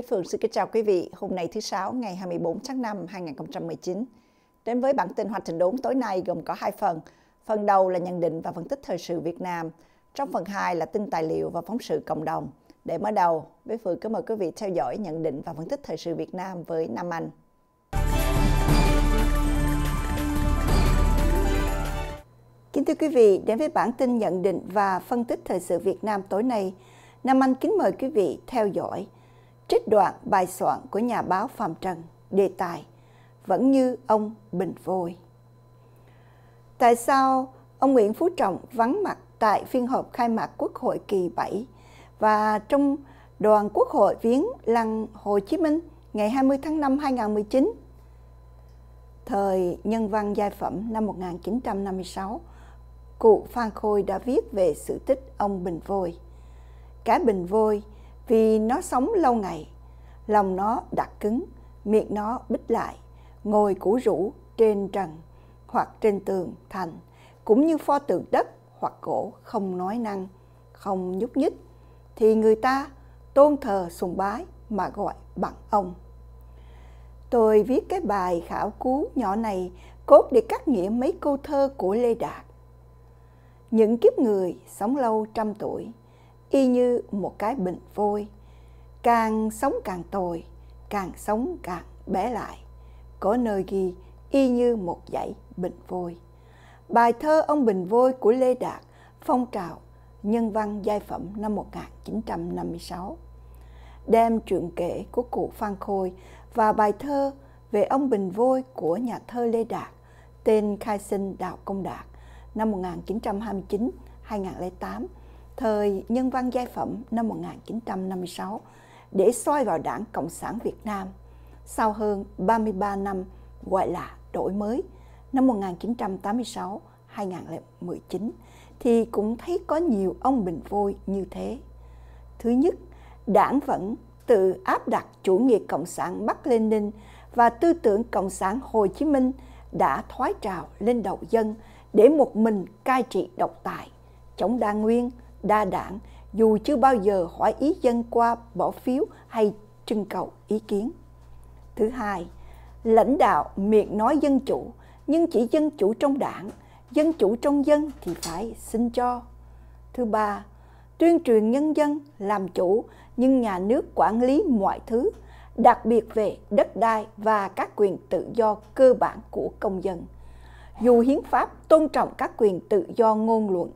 Bích Phương xin kính chào quý vị. Hôm nay thứ Sáu ngày 24 tháng 5 2019. Đến với bản tin Hoạch Thịnh Đốn tối nay gồm có hai phần. Phần đầu là nhận định và phân tích thời sự Việt Nam. Trong phần 2 là tin tài liệu và phóng sự cộng đồng. Để mở đầu, Bích Phượng kính mời quý vị theo dõi nhận định và phân tích thời sự Việt Nam với Nam Anh. Kính thưa quý vị, đến với bản tin nhận định và phân tích thời sự Việt Nam tối nay, Nam Anh kính mời quý vị theo dõi – trích đoạn bài soạn của nhà báo Phạm Trần, đề tài Vẫn như ông Bình Vôi. Tại sao ông Nguyễn Phú Trọng vắng mặt tại phiên họp khai mạc Quốc hội kỳ 7 và trong đoàn Quốc hội viếng lăng Hồ Chí Minh ngày 20 tháng 5 2019 thời nhân văn giai phẩm năm 1956, cụ Phan Khôi đã viết về sự tích ông Bình Vôi. Cái Bình Vôi vì nó sống lâu ngày lòng nó đặc cứng miệng nó bích lại ngồi củ rũ trên trần hoặc trên tường thành cũng như pho tượng đất hoặc gỗ không nói năng không nhúc nhích thì người ta tôn thờ sùng bái mà gọi bằng ông tôi viết cái bài khảo cứu nhỏ này cốt để cắt nghĩa mấy câu thơ của lê đạt những kiếp người sống lâu trăm tuổi y như một cái bình vôi càng sống càng tồi càng sống càng bé lại có nơi ghi y như một dãy bình vôi bài thơ ông bình vôi của lê đạt phong trào nhân văn giai phẩm năm 1956 đem truyện kể của cụ Phan Khôi và bài thơ về ông Bình Vôi của nhà thơ Lê Đạt tên khai sinh Đạo Công Đạt năm 1929-2008 thời nhân văn giai phẩm năm 1956 để soi vào Đảng Cộng sản Việt Nam sau hơn 33 năm gọi là đổi mới năm 1986 2019 thì cũng thấy có nhiều ông bình vui như thế. Thứ nhất, đảng vẫn tự áp đặt chủ nghĩa cộng sản Bắc lenin và tư tưởng cộng sản Hồ Chí Minh đã thoái trào lên đầu dân để một mình cai trị độc tài, chống đa nguyên, đa đảng dù chưa bao giờ hỏi ý dân qua bỏ phiếu hay trưng cầu ý kiến. Thứ hai, lãnh đạo miệng nói dân chủ nhưng chỉ dân chủ trong đảng, dân chủ trong dân thì phải xin cho. Thứ ba, tuyên truyền nhân dân làm chủ nhưng nhà nước quản lý mọi thứ, đặc biệt về đất đai và các quyền tự do cơ bản của công dân. Dù hiến pháp tôn trọng các quyền tự do ngôn luận,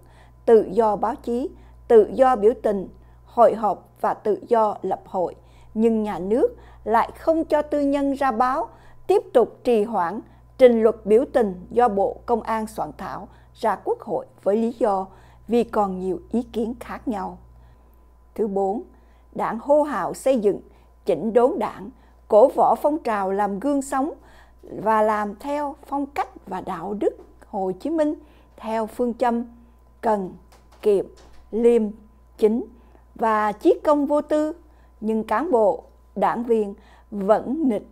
tự do báo chí, tự do biểu tình, hội họp và tự do lập hội. Nhưng nhà nước lại không cho tư nhân ra báo, tiếp tục trì hoãn trình luật biểu tình do Bộ Công an soạn thảo ra Quốc hội với lý do vì còn nhiều ý kiến khác nhau. Thứ bốn, đảng hô hào xây dựng, chỉnh đốn đảng, cổ võ phong trào làm gương sống và làm theo phong cách và đạo đức Hồ Chí Minh theo phương châm cần, kiệm, liêm, chính và chí công vô tư, nhưng cán bộ, đảng viên vẫn nịch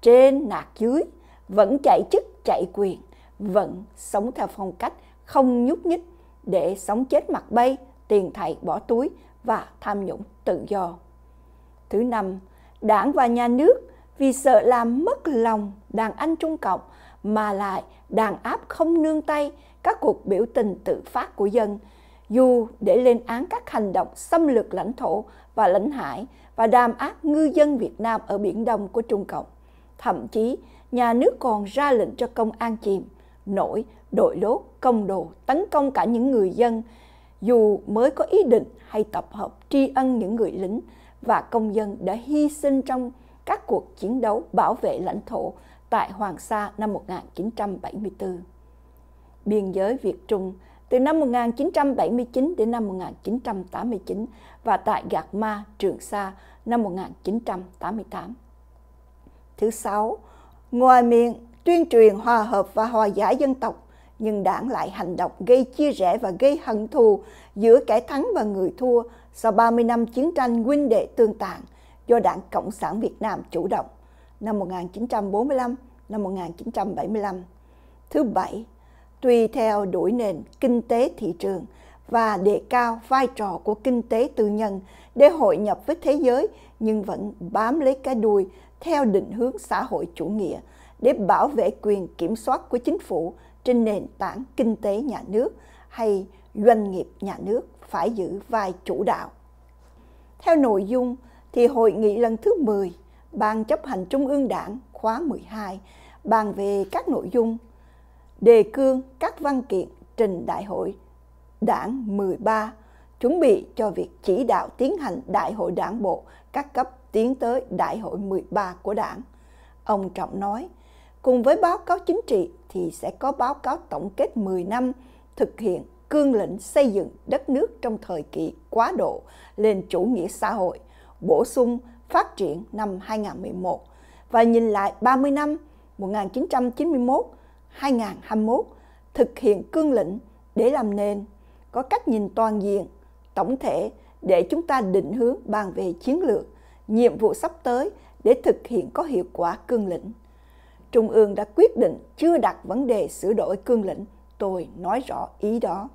trên nạt dưới, vẫn chạy chức chạy quyền, vẫn sống theo phong cách không nhúc nhích để sống chết mặt bay, tiền thạy bỏ túi và tham nhũng tự do. Thứ năm, đảng và nhà nước vì sợ làm mất lòng đàn anh Trung Cộng mà lại đàn áp không nương tay các cuộc biểu tình tự phát của dân, dù để lên án các hành động xâm lược lãnh thổ và lãnh hải và đàm ác ngư dân Việt Nam ở Biển Đông của Trung Cộng. Thậm chí, nhà nước còn ra lệnh cho công an chìm, nổi, đội lốt, công đồ, tấn công cả những người dân, dù mới có ý định hay tập hợp tri ân những người lính và công dân đã hy sinh trong các cuộc chiến đấu bảo vệ lãnh thổ tại Hoàng Sa năm 1974 biên giới Việt Trung từ năm 1979 đến năm 1989 và tại Gạc Ma, Trường Sa năm 1988. Thứ sáu, ngoài miệng tuyên truyền hòa hợp và hòa giải dân tộc, nhưng đảng lại hành động gây chia rẽ và gây hận thù giữa kẻ thắng và người thua sau 30 năm chiến tranh huynh đệ tương tàn do Đảng Cộng sản Việt Nam chủ động năm 1945, năm 1975. Thứ bảy, tùy theo đuổi nền kinh tế thị trường và đề cao vai trò của kinh tế tư nhân để hội nhập với thế giới nhưng vẫn bám lấy cái đuôi theo định hướng xã hội chủ nghĩa để bảo vệ quyền kiểm soát của chính phủ trên nền tảng kinh tế nhà nước hay doanh nghiệp nhà nước phải giữ vai chủ đạo. Theo nội dung thì hội nghị lần thứ 10 Ban chấp hành Trung ương Đảng khóa 12 bàn về các nội dung đề cương các văn kiện trình đại hội đảng 13 chuẩn bị cho việc chỉ đạo tiến hành đại hội đảng bộ các cấp tiến tới đại hội 13 của đảng. Ông Trọng nói, cùng với báo cáo chính trị thì sẽ có báo cáo tổng kết 10 năm thực hiện cương lĩnh xây dựng đất nước trong thời kỳ quá độ lên chủ nghĩa xã hội, bổ sung phát triển năm 2011 và nhìn lại 30 năm 1991 2021 thực hiện cương lĩnh để làm nền, có cách nhìn toàn diện, tổng thể để chúng ta định hướng bàn về chiến lược, nhiệm vụ sắp tới để thực hiện có hiệu quả cương lĩnh. Trung ương đã quyết định chưa đặt vấn đề sửa đổi cương lĩnh, tôi nói rõ ý đó.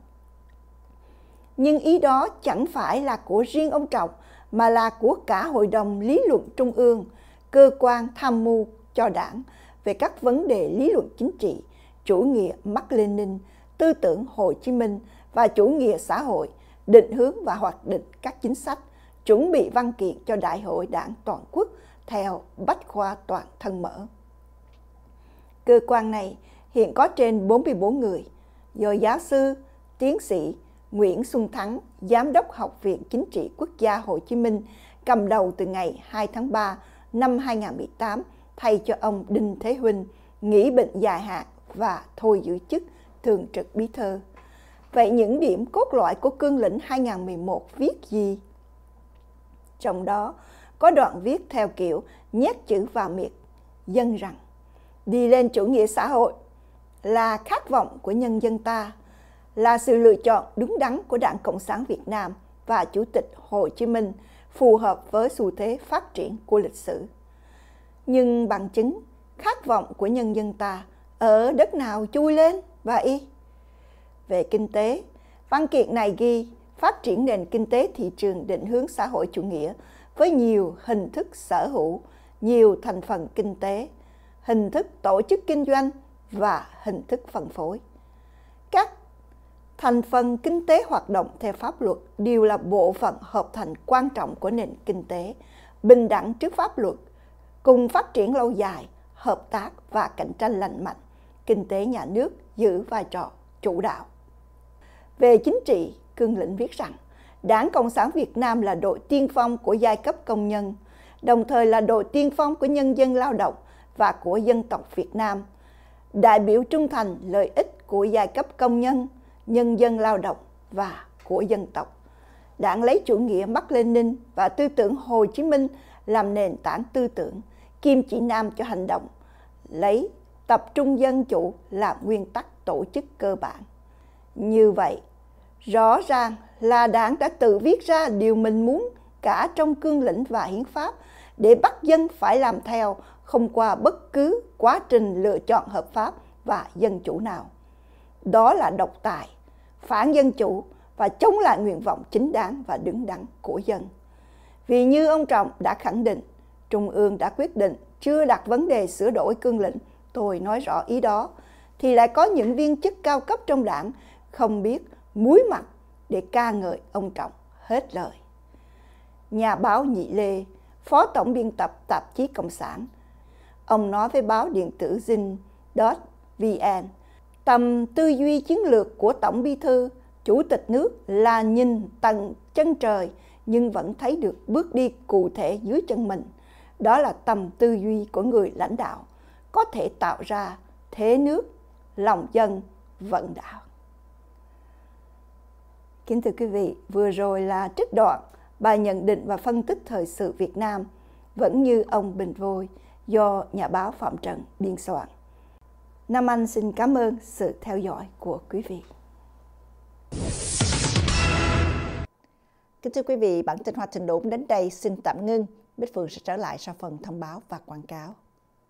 Nhưng ý đó chẳng phải là của riêng ông Trọng mà là của cả Hội đồng Lý luận Trung ương, cơ quan tham mưu cho đảng về các vấn đề lý luận chính trị, chủ nghĩa Mác Lênin, tư tưởng Hồ Chí Minh và chủ nghĩa xã hội, định hướng và hoạch định các chính sách, chuẩn bị văn kiện cho Đại hội Đảng toàn quốc theo bách khoa toàn thân mở. Cơ quan này hiện có trên 44 người, do giáo sư, tiến sĩ Nguyễn Xuân Thắng, Giám đốc Học viện Chính trị Quốc gia Hồ Chí Minh, cầm đầu từ ngày 2 tháng 3 năm 2018 thay cho ông Đinh Thế Huynh nghỉ bệnh dài hạn và thôi giữ chức thường trực bí thư. Vậy những điểm cốt lõi của cương lĩnh 2011 viết gì? Trong đó có đoạn viết theo kiểu nhét chữ vào miệng dân rằng đi lên chủ nghĩa xã hội là khát vọng của nhân dân ta, là sự lựa chọn đúng đắn của Đảng Cộng sản Việt Nam và Chủ tịch Hồ Chí Minh phù hợp với xu thế phát triển của lịch sử nhưng bằng chứng khát vọng của nhân dân ta ở đất nào chui lên và y. Về kinh tế, văn kiện này ghi phát triển nền kinh tế thị trường định hướng xã hội chủ nghĩa với nhiều hình thức sở hữu, nhiều thành phần kinh tế, hình thức tổ chức kinh doanh và hình thức phân phối. Các thành phần kinh tế hoạt động theo pháp luật đều là bộ phận hợp thành quan trọng của nền kinh tế, bình đẳng trước pháp luật – cùng phát triển lâu dài, hợp tác và cạnh tranh lành mạnh, kinh tế nhà nước giữ vai trò chủ đạo. Về chính trị, Cương Lĩnh viết rằng, Đảng Cộng sản Việt Nam là đội tiên phong của giai cấp công nhân, đồng thời là đội tiên phong của nhân dân lao động và của dân tộc Việt Nam, đại biểu trung thành lợi ích của giai cấp công nhân, nhân dân lao động và của dân tộc. Đảng lấy chủ nghĩa Mác Lenin và tư tưởng Hồ Chí Minh làm nền tảng tư tưởng – kim chỉ nam cho hành động, lấy tập trung dân chủ làm nguyên tắc tổ chức cơ bản. Như vậy, rõ ràng là đảng đã tự viết ra điều mình muốn cả trong cương lĩnh và hiến pháp để bắt dân phải làm theo không qua bất cứ quá trình lựa chọn hợp pháp và dân chủ nào. Đó là độc tài, phản dân chủ và chống lại nguyện vọng chính đáng và đứng đắn của dân. Vì như ông Trọng đã khẳng định, Trung ương đã quyết định chưa đặt vấn đề sửa đổi cương lĩnh, tôi nói rõ ý đó, thì lại có những viên chức cao cấp trong đảng không biết muối mặt để ca ngợi ông Trọng hết lời. Nhà báo Nhị Lê, phó tổng biên tập tạp chí Cộng sản, ông nói với báo điện tử Zin.vn tầm tư duy chiến lược của Tổng Bí Thư, Chủ tịch nước là nhìn tầng chân trời nhưng vẫn thấy được bước đi cụ thể dưới chân mình – đó là tầm tư duy của người lãnh đạo có thể tạo ra thế nước lòng dân vận đạo kính thưa quý vị vừa rồi là trích đoạn bài nhận định và phân tích thời sự Việt Nam vẫn như ông Bình Vôi do nhà báo Phạm Trần biên soạn. Nam Anh xin cảm ơn sự theo dõi của quý vị. Kính thưa quý vị, bản tin Hoa Thịnh Đốn đến đây xin tạm ngưng. Bích Phương sẽ trở lại sau phần thông báo và quảng cáo.